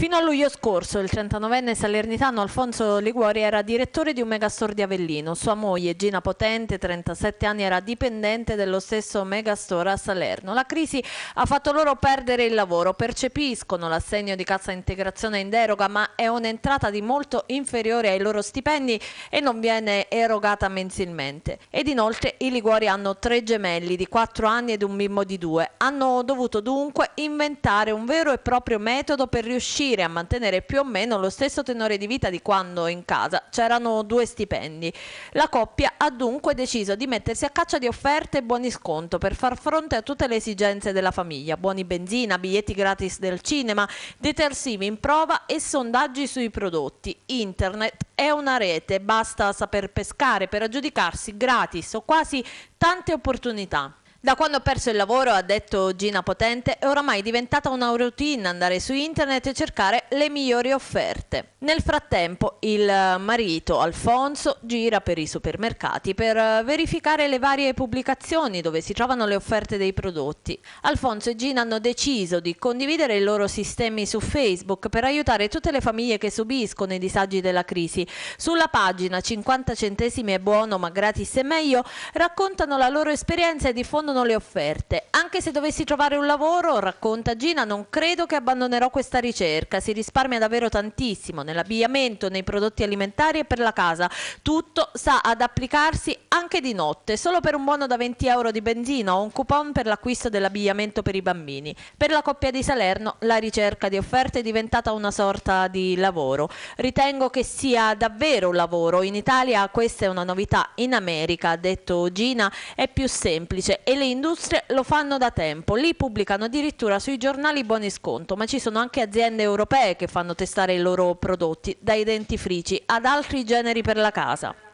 Fino a luglio scorso il 39enne salernitano Alfonso Liguori era direttore di un megastore di Avellino. Sua moglie Gina Potente, 37 anni, era dipendente dello stesso megastore a Salerno. La crisi ha fatto loro perdere il lavoro, percepiscono l'assegno di cassa integrazione in deroga ma è un'entrata di molto inferiore ai loro stipendi e non viene erogata mensilmente. Ed inoltre i Liguori hanno tre gemelli di 4 anni ed un bimbo di 2. Hanno dovuto dunque inventare un vero e proprio metodo per riuscire riuscire a mantenere più o meno lo stesso tenore di vita di quando in casa c'erano due stipendi. La coppia ha dunque deciso di mettersi a caccia di offerte e buoni sconto per far fronte a tutte le esigenze della famiglia, buoni benzina, biglietti gratis del cinema, detersivi in prova e sondaggi sui prodotti. Internet è una rete, basta saper pescare per aggiudicarsi gratis o quasi tante opportunità. Da quando ho perso il lavoro, ha detto Gina Potente, è oramai diventata una routine andare su internet e cercare le migliori offerte. Nel frattempo, il marito Alfonso gira per i supermercati per verificare le varie pubblicazioni dove si trovano le offerte dei prodotti. Alfonso e Gina hanno deciso di condividere i loro sistemi su Facebook per aiutare tutte le famiglie che subiscono i disagi della crisi. Sulla pagina 50 centesimi è buono ma gratis è meglio raccontano la loro esperienza e diffondono abbandono le offerte. Anche se dovessi trovare un lavoro, racconta Gina, non credo che abbandonerò questa ricerca. Si risparmia davvero tantissimo nell'abbigliamento, nei prodotti alimentari e per la casa. Tutto sa ad applicarsi anche di notte, solo per un buono da 20 euro di benzina o un coupon per l'acquisto dell'abbigliamento per i bambini. Per la coppia di Salerno la ricerca di offerte è diventata una sorta di lavoro. Ritengo che sia davvero un lavoro. In Italia questa è una novità, in America, ha detto Gina, è più semplice e le industrie lo fanno da tempo, lì pubblicano addirittura sui giornali buoni sconto, ma ci sono anche aziende europee che fanno testare i loro prodotti, dai dentifrici ad altri generi per la casa.